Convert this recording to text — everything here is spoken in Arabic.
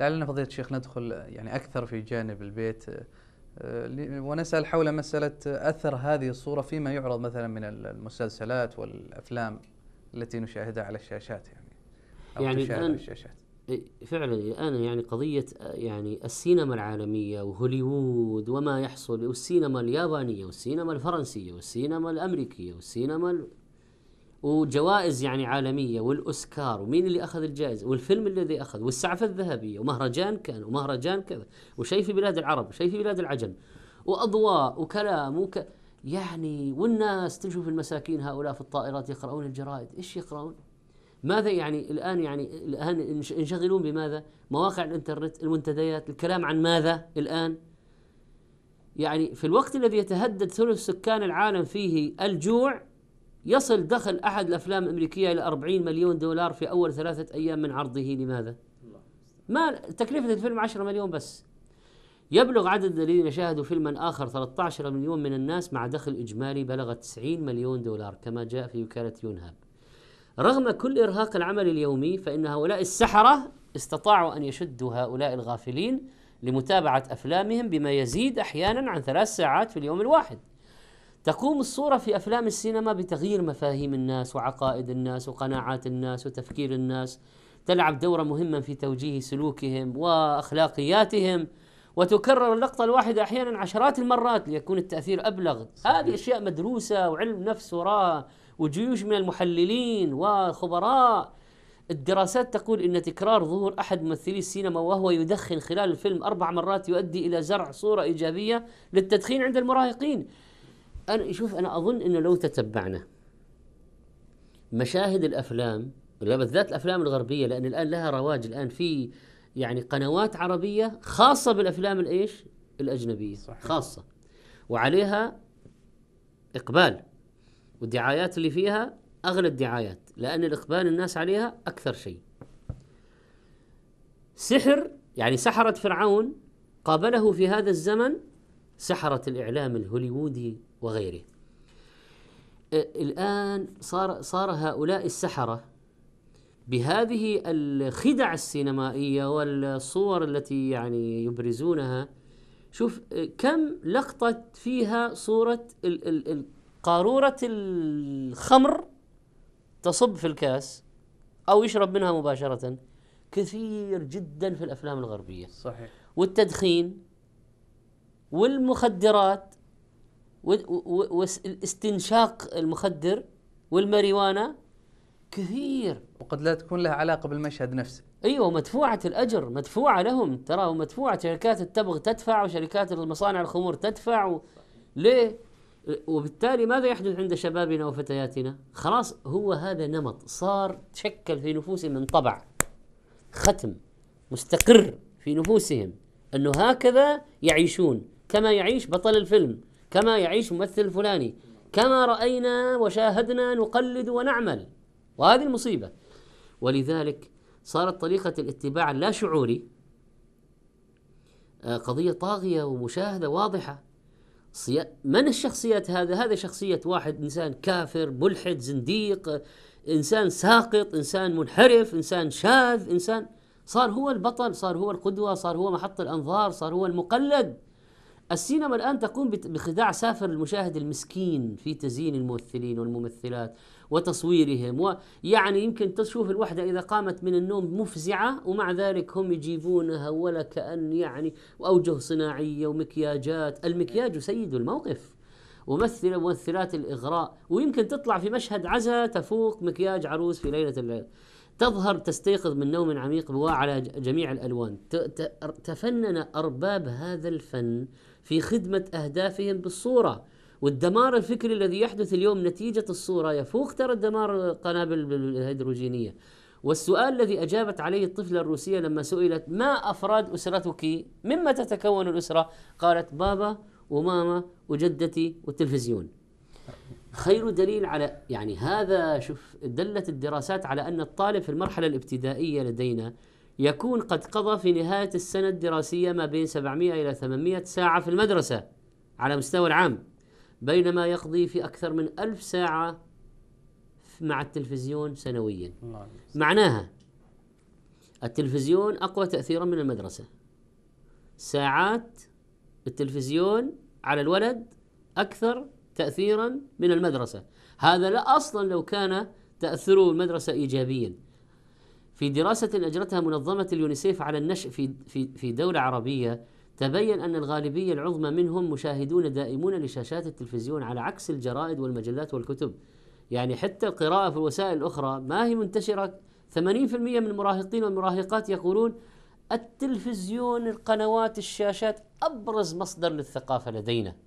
لعلنا فضيلة الشيخ ندخل يعني أكثر في جانب البيت آه، ونسأل حول مسألة أثر هذه الصورة فيما يعرض مثلا من المسلسلات والأفلام التي نشاهدها على الشاشات يعني أو يعني الآن الشاشات فعلا الآن يعني قضية يعني السينما العالمية وهوليوود وما يحصل والسينما اليابانية والسينما الفرنسية والسينما الأمريكية والسينما وجوائز يعني عالميه والاوسكار ومين اللي اخذ الجائزه والفيلم الذي اخذ والسعفه الذهبيه ومهرجان كان ومهرجان كذا وشيء في بلاد العرب وشيء في بلاد العجم واضواء وكلام وك يعني والناس تشوف المساكين هؤلاء في الطائرات يقرؤون الجرائد ايش يقرؤون؟ ماذا يعني الان يعني الان ينشغلون بماذا؟ مواقع الانترنت، المنتديات، الكلام عن ماذا الان؟ يعني في الوقت الذي يتهدد ثلث سكان العالم فيه الجوع يصل دخل أحد الأفلام الأمريكية إلى 40 مليون دولار في أول ثلاثة أيام من عرضه لماذا؟ ما تكلفة الفيلم 10 مليون بس يبلغ عدد الذين شاهدوا فيلما آخر 13 مليون من الناس مع دخل إجمالي بلغ 90 مليون دولار كما جاء في وكالة يونهاب رغم كل إرهاق العمل اليومي فإن هؤلاء السحرة استطاعوا أن يشدوا هؤلاء الغافلين لمتابعة أفلامهم بما يزيد أحيانا عن ثلاث ساعات في اليوم الواحد تقوم الصورة في أفلام السينما بتغيير مفاهيم الناس وعقائد الناس وقناعات الناس وتفكير الناس تلعب دورا مهما في توجيه سلوكهم وأخلاقياتهم وتكرر اللقطة الواحدة أحيانا عشرات المرات ليكون التأثير أبلغ هذه أشياء مدروسة وعلم نفس وراء وجيوش من المحللين وخبراء الدراسات تقول أن تكرار ظهور أحد ممثلي السينما وهو يدخن خلال الفيلم أربع مرات يؤدي إلى زرع صورة إيجابية للتدخين عند المراهقين أنا شوف أنا أظن أنه لو تتبعنا مشاهد الأفلام بالذات الأفلام الغربية لأن الآن لها رواج الآن في يعني قنوات عربية خاصة بالأفلام الإيش الأجنبية صحيح. خاصة وعليها إقبال والدعايات اللي فيها أغلى الدعايات لأن الإقبال الناس عليها أكثر شيء سحر يعني سحرة فرعون قابله في هذا الزمن سحرة الإعلام الهوليوودي وغيره الآن صار, صار هؤلاء السحرة بهذه الخدع السينمائية والصور التي يعني يبرزونها شوف كم لقطة فيها صورة قارورة الخمر تصب في الكاس أو يشرب منها مباشرة كثير جدا في الأفلام الغربية صحيح والتدخين والمخدرات واستنشاق المخدر والماريوانا كثير وقد لا تكون لها علاقة بالمشهد نفسه ايوه مدفوعة الاجر مدفوعة لهم ترى مدفوعة شركات التبغ تدفع وشركات المصانع الخمور تدفع و... ليه؟ وبالتالي ماذا يحدث عند شبابنا وفتياتنا؟ خلاص هو هذا نمط صار تشكل في نفوسهم من طبع ختم مستقر في نفوسهم انه هكذا يعيشون كما يعيش بطل الفيلم كما يعيش ممثل الفلاني كما رأينا وشاهدنا نقلد ونعمل وهذه المصيبة ولذلك صارت طريقة الاتباع اللا شعوري آه، قضية طاغية ومشاهدة واضحة من الشخصيات هذا؟ هذا شخصية واحد إنسان كافر ملحد زنديق إنسان ساقط إنسان منحرف إنسان شاذ إنسان صار هو البطل صار هو القدوة صار هو محط الأنظار صار هو المقلد السينما الآن تقوم بخداع سافر المشاهد المسكين في تزيين الممثلين والممثلات وتصويرهم ويعني يمكن تشوف الوحدة إذا قامت من النوم مفزعة ومع ذلك هم يجيبونها ولا كأن يعني وأوجه صناعية ومكياجات المكياج سيد الموقف ومثل ممثلات الإغراء ويمكن تطلع في مشهد عزا تفوق مكياج عروس في ليلة الليل تظهر تستيقظ من نوم عميق بواء على جميع الألوان تفنن أرباب هذا الفن في خدمة أهدافهم بالصورة والدمار الفكري الذي يحدث اليوم نتيجة الصورة يفوق ترى الدمار القنابل الهيدروجينية والسؤال الذي أجابت عليه الطفلة الروسية لما سئلت ما أفراد أسرتك مما تتكون الأسرة قالت بابا وماما وجدتي والتلفزيون خير دليل على يعني هذا شوف دلت الدراسات على أن الطالب في المرحلة الابتدائية لدينا يكون قد قضى في نهاية السنة الدراسية ما بين 700 إلى 800 ساعة في المدرسة على مستوى العام بينما يقضي في أكثر من ألف ساعة مع التلفزيون سنويا معناها التلفزيون أقوى تأثيرا من المدرسة ساعات التلفزيون على الولد أكثر تأثيرا من المدرسة هذا لا أصلا لو كان تأثره المدرسة إيجابيا في دراسة أجرتها منظمة اليونيسيف على النشء في, في, في دولة عربية تبين أن الغالبية العظمى منهم مشاهدون دائمون لشاشات التلفزيون على عكس الجرائد والمجلات والكتب يعني حتى القراءة في الوسائل الأخرى ما هي منتشرة 80% من المراهقين والمراهقات يقولون التلفزيون القنوات الشاشات أبرز مصدر للثقافة لدينا